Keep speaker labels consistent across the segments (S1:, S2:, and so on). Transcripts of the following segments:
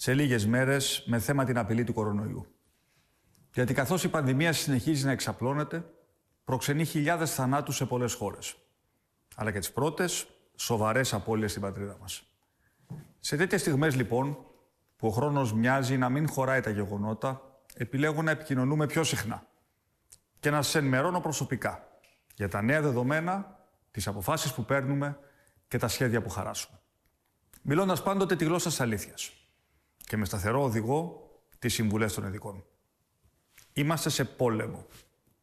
S1: σε λίγες μέρες με θέμα την απειλή του κορονοϊού. Γιατί καθώς η πανδημία συνεχίζει να εξαπλώνεται, προξενεί χιλιάδες θανάτους σε πολλές χώρες. Αλλά και τις πρώτες σοβαρές απώλειες στην πατρίδα μας. Σε τέτοιες στιγμές λοιπόν, που ο χρόνος μοιάζει να μην χωράει τα γεγονότα, επιλέγω να επικοινωνούμε πιο συχνά και να σας ενημερώνω προσωπικά για τα νέα δεδομένα, τις αποφάσεις που παίρνουμε και τα σχέδια που χαράσουμε. Μιλώντας πάντοτε τη γλώσσα της αλήθειας και με σταθερό οδηγό τις συμβουλές των ειδικών. Είμαστε σε πόλεμο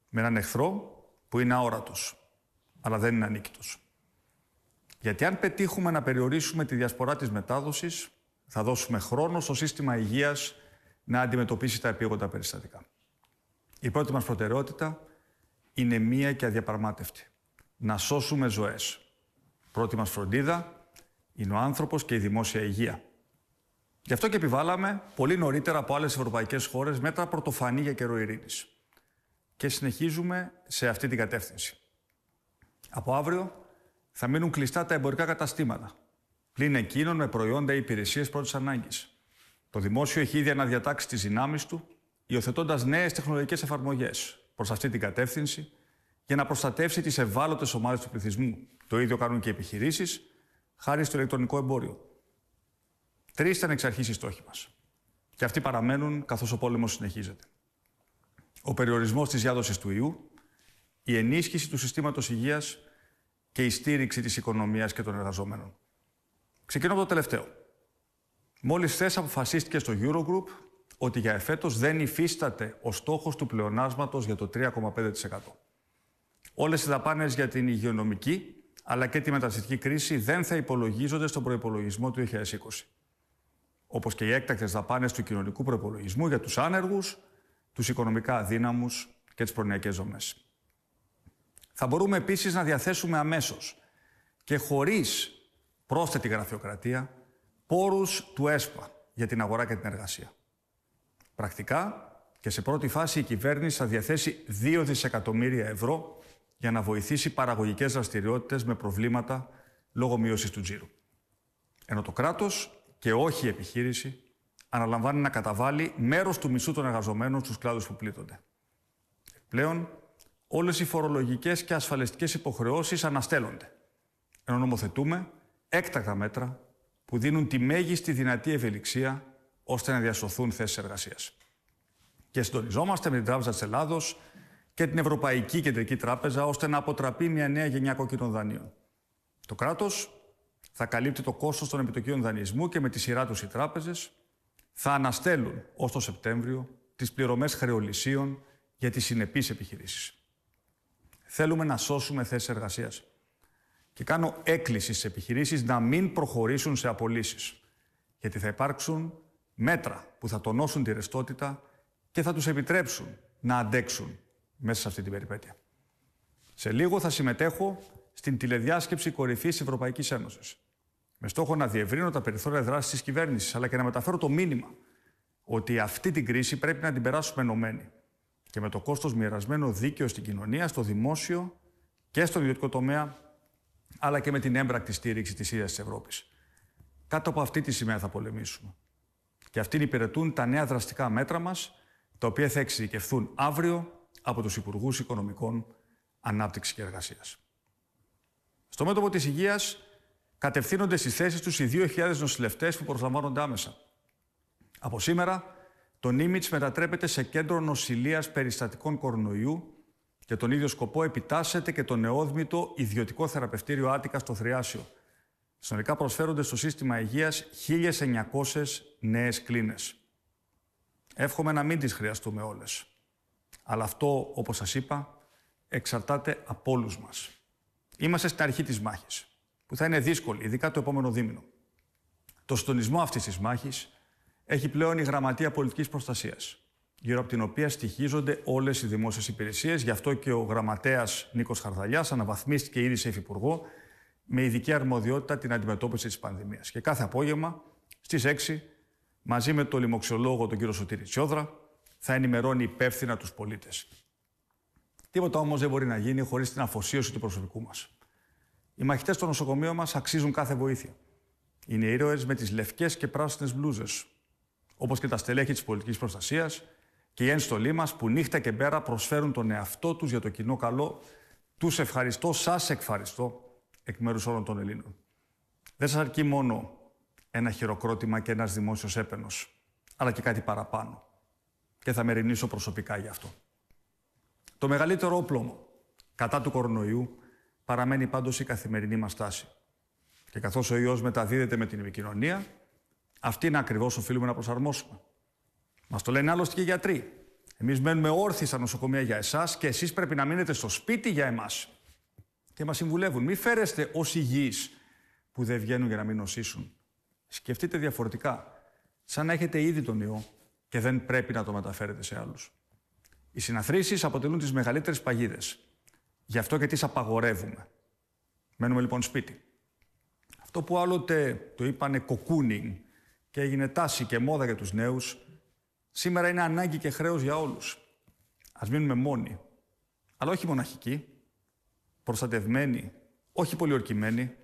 S1: με έναν εχθρό που είναι αόρατος, αλλά δεν είναι ανίκητος. Γιατί αν πετύχουμε να περιορίσουμε τη διασπορά της μετάδοσης, θα δώσουμε χρόνο στο σύστημα υγείας να αντιμετωπίσει τα επίγοντα περιστατικά. Η πρώτη μας προτεραιότητα είναι μία και αδιαπραγμάτευτη. Να σώσουμε ζωές. Πρώτη μας φροντίδα είναι ο άνθρωπος και η δημόσια υγεία. Γι' αυτό και επιβάλαμε πολύ νωρίτερα από άλλες ευρωπαϊκές χώρες μέτρα πρωτοφανή για καιρό ειρήνης. Και συνεχίζουμε σε αυτή την κατεύθυνση. Από αύριο θα μείνουν κλειστά τα εμπορικά καταστήματα, πλην εκείνων με προϊόντα ή υπηρεσίες πρώτης ανάγκης. Το δημόσιο έχει ήδη αναδιατάξει τις δυνάμεις του, υιοθετώντας νέες τεχνολογικές εφαρμογές προς αυτή την κατεύθυνση για να προστατεύσει τις ευάλωτες ομάδες του πληθυσμού. Το ίδιο κάνουν και οι επιχειρήσεις, χάρη στο ηλεκτρονικό εμπόριο. Τρεις ήταν εξ αρχής οι στόχοι μας. Και αυτοί παραμένουν καθώς ο πόλεμος συνεχίζεται. Ο περιορισμός της διάδοσης του ιού, η ενίσχυση του συστήματος υγείας και η στήριξη της οικονομίας και των εργαζόμενων. Ξεκινώ από το τελευταίο. Μόλις χθε αποφασίστηκες στο Eurogroup ότι για εφέτος δεν υφίσταται ο στόχος του πλεονάσματος για το 3,5%. Όλες οι δαπάνες για την υγειονομική αλλά και τη μεταναστευτική κρίση δεν θα υπολογίζονται στον προπολογισμό του 2020 όπως και οι έκτακτες δαπάνες του κοινωνικού προπολογισμού για τους άνεργους, τους οικονομικά αδύναμους και τις προνοιακές δομές. Θα μπορούμε επίσης να διαθέσουμε αμέσως και χωρίς πρόσθετη γραφειοκρατία πόρους του ΕΣΠΑ για την αγορά και την εργασία. Πρακτικά και σε πρώτη φάση η κυβέρνηση θα διαθέσει 2 δισεκατομμύρια ευρώ για να βοηθήσει παραγωγικές δραστηριότητες με προβλήματα λόγω μειώση του τζίρου. Ενώ το κράτος και όχι η επιχείρηση αναλαμβάνει να καταβάλει μέρος του μισού των εργαζομένων στους κλάδους που πλήττονται. Πλέον, όλες οι φορολογικές και ασφαλιστικές υποχρεώσεις αναστέλλονται, ενώ νομοθετούμε έκτακτα μέτρα που δίνουν τη μέγιστη δυνατή ευελιξία ώστε να διασωθούν θέσεις εργασίας. Και συντονιζόμαστε με την Τράπεζα της Ελλάδος και την Ευρωπαϊκή Κεντρική Τράπεζα ώστε να αποτραπεί μια νέα γενιά κόκκινων δανείων. Το κράτος θα καλύπτει το κόστος των επιτοκίων δανεισμού και με τη σειρά τους οι τράπεζες θα αναστέλουν ως το Σεπτέμβριο τις πληρωμές χρεολυσίων για τις συνεπείς επιχειρήσεις. Θέλουμε να σώσουμε θέσεις εργασίας. Και κάνω έκκληση στις επιχειρήσεις να μην προχωρήσουν σε απολύσεις. Γιατί θα υπάρξουν μέτρα που θα τονώσουν τη ρευστότητα και θα τους επιτρέψουν να αντέξουν μέσα σε αυτή την περιπέτεια. Σε λίγο θα συμμετέχω στην τηλεδιάσκεψη κορυφής Ευρωπαϊκής Ένωσης με στόχο να διευρύνω τα περιθώρια δράσης της κυβέρνησης, αλλά και να μεταφέρω το μήνυμα ότι αυτή την κρίση πρέπει να την περάσουμε ενωμένη και με το κόστος μοιρασμένο δίκαιο στην κοινωνία, στο δημόσιο και στον ιδιωτικό τομέα, αλλά και με την έμπρακτη στήριξη της ίδιας της Ευρώπης. Κάτω από αυτή τη σημαία θα πολεμήσουμε. Και αυτήν υπηρετούν τα νέα δραστικά μέτρα μας, τα οποία θα εξειδικευθούν αύριο από τους Υπουργούς Οικονομικών Ανάπτυξης και Εργασίας. Στο μέτωπο της υγείας, κατευθύνονται στις θέσεις τους οι 2.000 νοσηλευτές που προσλαμβάνονται άμεσα. Από σήμερα, το Νίμιτ μετατρέπεται σε κέντρο νοσηλείας περιστατικών κορονοϊού και τον ίδιο σκοπό επιτάσσεται και το νεόδμητο ιδιωτικό θεραπευτήριο Άτικα στο Θριάσιο. Συνολικά προσφέρονται στο σύστημα υγείας 1.900 νέες κλίνες. Εύχομαι να μην τις χρειαστούμε όλες. Αλλά αυτό, όπως σας είπα, εξαρτάται από όλους μας. Είμαστε στην αρχή της μάχης που θα είναι δύσκολη, ειδικά το επόμενο δίμηνο. Το στονισμό αυτής της μάχης έχει πλέον η Γραμματεία Πολιτικής Προστασίας, γύρω από την οποία στοιχίζονται όλες οι δημόσιες υπηρεσίες. Γι' αυτό και ο γραμματέας Νίκος Χαρδαλιάς αναβαθμίστηκε ήδη σε υφυπουργό με ειδική αρμοδιότητα την αντιμετώπιση της πανδημίας. Και κάθε απόγευμα στις 6, μαζί με τον λοιμοξιολόγο τον κύριο Σωτήρη Τσιόδρα, θα ενημερώνει υπεύθυνα τους πολίτες. Τίποτα όμως δεν μπορεί να γίνει χωρίς την αφοσίωση του προσωπικού μας. Οι μαχητές στο νοσοκομείο μας αξίζουν κάθε βοήθεια. Είναι ήρωε με τις λευκές και πράσινες μπλούζες, όπως και τα στελέχη της πολιτικής προστασίας και οι ένστολοι μας που νύχτα και πέρα προσφέρουν τον εαυτό τους για το κοινό καλό. Τους ευχαριστώ, σας ευχαριστώ εκ μέρους όλων των Ελλήνων. Δεν σας αρκεί μόνο ένα χειροκρότημα και ένας δημόσιος έπαινος, αλλά και κάτι παραπάνω. Και θα μεριμνήσω προσωπικά γι' αυτό. Το μεγαλύτερο όπλο κατά του κορονοϊού παραμένει πάντως η καθημερινή μας τάση. Και καθώς ο ιό μεταδίδεται με την επικοινωνία, αυτή είναι ακριβώς οφείλουμε να προσαρμόσουμε. Μας το λένε άλλωστε και οι γιατροί. Εμείς μένουμε όρθιοι στα νοσοκομεία για εσάς και εσείς πρέπει να μείνετε στο σπίτι για εμάς. Και μας συμβουλεύουν. Μην φέρεστε ως υγιείς που δεν βγαίνουν για να μην νοσήσουν. Σκεφτείτε διαφορετικά. Σαν να έχετε ήδη τον ιό και δεν πρέπει να το μεταφέρετε σε άλλους. Οι συναθρήσεις αποτελούν τις μεγαλύτερες παγίδες. Γι' αυτό και τις απαγορεύουμε. Μένουμε λοιπόν σπίτι. Αυτό που άλλοτε το είπανε κοκκούνιν και έγινε τάση και μόδα για τους νέους, σήμερα είναι ανάγκη και χρέος για όλους. Ας μείνουμε μόνοι, αλλά όχι μοναχικοί, προστατευμένοι, όχι πολιορκημένοι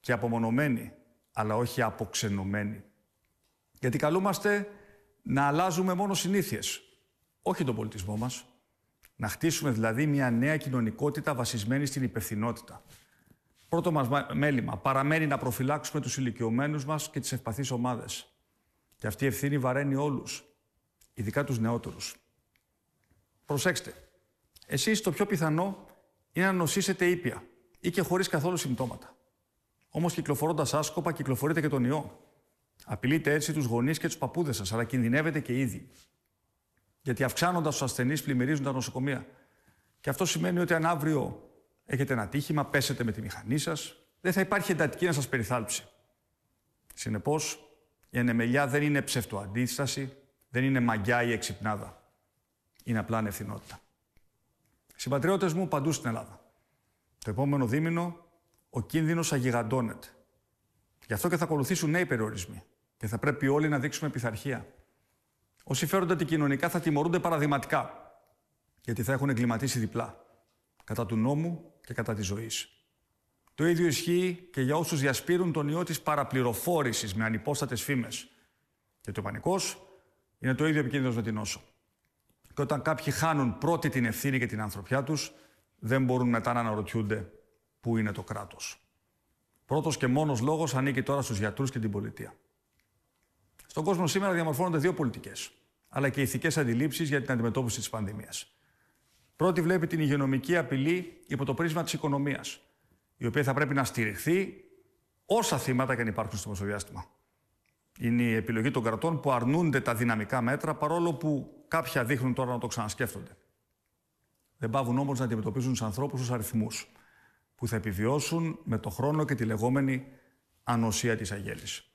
S1: και απομονωμένοι, αλλά όχι αποξενωμένοι. Γιατί καλούμαστε να αλλάζουμε μόνο συνήθειες, όχι τον πολιτισμό μας. Να χτίσουμε δηλαδή μια νέα κοινωνικότητα βασισμένη στην υπευθυνότητα. Πρώτο μας μέλημα παραμένει να προφυλάξουμε τους ηλικιωμένους μας και τις ευπαθείς ομάδες. Και αυτή η ευθύνη βαραίνει όλους, ειδικά τους νεότερους. Προσέξτε, εσείς το πιο πιθανό είναι να νοσήσετε ήπια ή και χωρίς καθόλου συμπτώματα. Όμως κυκλοφορώντας άσκοπα κυκλοφορείτε και τον ιό. Απειλείτε έτσι τους γονείς και τους παππούδες σας, αλλά κινδυνεύετε και ήδη. Γιατί αυξάνοντας τους ασθενείς, πλημμυρίζουν τα νοσοκομεία. Και αυτό σημαίνει ότι αν αύριο έχετε ένα τύχημα, πέσετε με τη μηχανή σας, δεν θα υπάρχει εντατική να σας περιθάλψει. Συνεπώς, η ανεμελιά δεν είναι ψευτοαντίσταση, δεν είναι μαγιά ή εξυπνάδα. Είναι απλά ανευθυνότητα. Συμπατριώτες μου παντού στην Ελλάδα. Το επόμενο δίμηνο ο κίνδυνος αγιγαντώνεται. Γι' αυτό και θα ακολουθήσουν νέοι περιορισμοί. Και θα πρέπει όλοι να δείξουμε πειθαρχία. Όσοι φέρονται αντικοινωνικά θα τιμωρούνται παραδειγματικά, γιατί θα έχουν εγκληματίσει διπλά, κατά του νόμου και κατά της ζωής. Το ίδιο ισχύει και για όσους διασπείρουν τον ιό της παραπληροφόρησης με ανυπόστατες φήμες. Και το πανικός είναι το ίδιο επικίνδυνος με την νόσο. Και όταν κάποιοι χάνουν πρώτη την ευθύνη και την ανθρωπιά τους, δεν μπορούν μετά να αναρωτιούνται πού είναι το κράτος. Πρώτος και μόνος λόγος ανήκει τώρα στους γιατρούς και την πολιτεία. Στον κόσμο σήμερα διαμορφώνονται δύο πολιτικές, αλλά και ηθικές αντιλήψεις για την αντιμετώπιση της πανδημίας. Πρώτη βλέπει την υγειονομική απειλή υπό το πρίσμα της οικονομίας, η οποία θα πρέπει να στηριχθεί όσα θύματα και αν υπάρχουν στο μεσοδιάστημα. Είναι η επιλογή των κρατών που αρνούνται τα δυναμικά μέτρα, παρόλο που κάποια δείχνουν τώρα να το ξανασκέφτονται. Δεν πάβουν όμως να αντιμετωπίζουν τους ανθρώπους ως αριθμούς, που θα επιβιώσουν με το χρόνο και τη λεγόμενη ανοσία της αγέλης.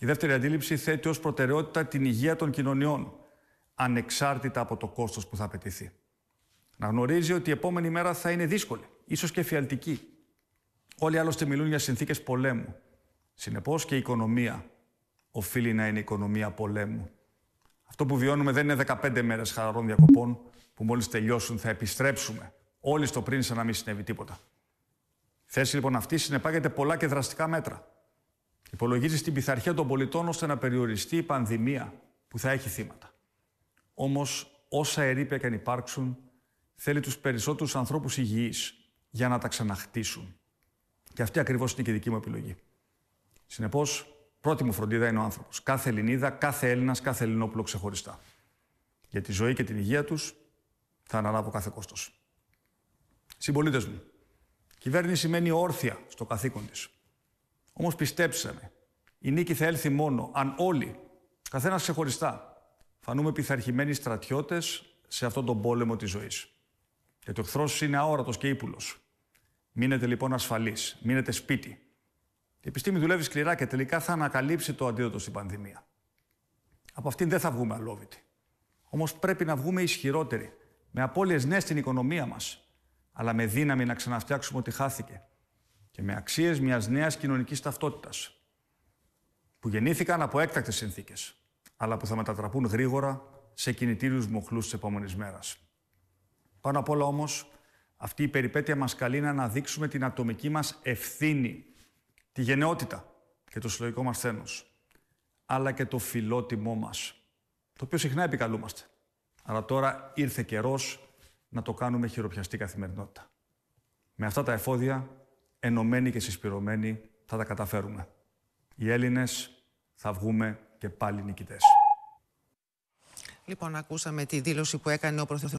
S1: Η δεύτερη αντίληψη θέτει ως προτεραιότητα την υγεία των κοινωνιών, ανεξάρτητα από το κόστος που θα απαιτηθεί. Να γνωρίζει ότι η επόμενη μέρα θα είναι δύσκολη, ίσως και φιαλτική. Όλοι άλλωστε μιλούν για συνθήκες πολέμου. Συνεπώς και η οικονομία οφείλει να είναι οικονομία πολέμου. Αυτό που βιώνουμε δεν είναι 15 μέρες χαραρών διακοπών που μόλις τελειώσουν θα επιστρέψουμε όλοι στο πριν σαν να μην συνέβη τίποτα. θέση λοιπόν αυτή συνεπάγεται πολλά και δραστικά μέτρα. Υπολογίζεις στην πειθαρχία των πολιτών ώστε να περιοριστεί η πανδημία που θα έχει θύματα. Όμως, όσα ερήπια και αν υπάρξουν, θέλει τους περισσότερους ανθρώπους υγιείς για να τα ξαναχτίσουν. Και αυτή ακριβώς είναι και η δική μου επιλογή. Συνεπώς, πρώτη μου φροντίδα είναι ο άνθρωπος. Κάθε Ελληνίδα, κάθε Έλληνας, κάθε Ελληνόπουλο ξεχωριστά. Για τη ζωή και την υγεία τους θα αναλάβω κάθε κόστος. Συμπολίτες μου, κυβέρνηση μένει όρθια στο καθήκον της. Όμως με, η νίκη θα έλθει μόνο αν όλοι, καθένας ξεχωριστά, φανούμε πειθαρχημένοι στρατιώτες σε αυτόν τον πόλεμο της ζωής. Γιατί ο εχθρός είναι αόρατος και ύπουλος. Μείνετε λοιπόν ασφαλείς, μείνετε σπίτι. Η επιστήμη δουλεύει σκληρά και τελικά θα ανακαλύψει το αντίδοτο στην πανδημία. Από αυτήν δεν θα βγούμε αλόβητοι. Όμως πρέπει να βγούμε ισχυρότεροι, με απώλειες ναι στην οικονομία μας, αλλά με δύναμη να ξαναφτιάξουμε ό,τι χάθηκε και με αξίες μιας νέας κοινωνικής ταυτότητας, που γεννήθηκαν από έκτακτες συνθήκες, αλλά που θα μετατραπούν γρήγορα σε κινητήριους μοχλούς της επόμενης μέρας. Πάνω απ' όλα όμως, αυτή η περιπέτεια μας καλεί να αναδείξουμε την ατομική μας ευθύνη, τη γενναιότητα και το συλλογικό μας θένος, αλλά και το φιλότιμό μας, το οποίο συχνά επικαλούμαστε. Αλλά τώρα ήρθε καιρός να το κάνουμε χειροπιαστή καθημερινότητα. Με αυτά τα εφόδια ενωμένοι και συσπηρωμένοι θα τα καταφέρουμε. Οι Έλληνες θα βγούμε και πάλι νικητές. Λοιπόν, ακούσαμε τη δήλωση που έκανε ο Πρωθυπουργός.